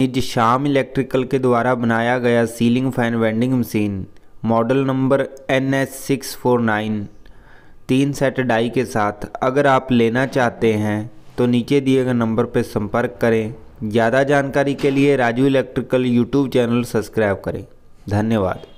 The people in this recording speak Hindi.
निज शाम इलेक्ट्रिकल के द्वारा बनाया गया ceiling fan vending machine model number N S six four nine तीन सेट डाई के साथ अगर आप लेना चाहते हैं तो नीचे दिए गए नंबर पर संपर्क करें ज़्यादा जानकारी के लिए Raju electrical YouTube channel subscribe करें धन्यवाद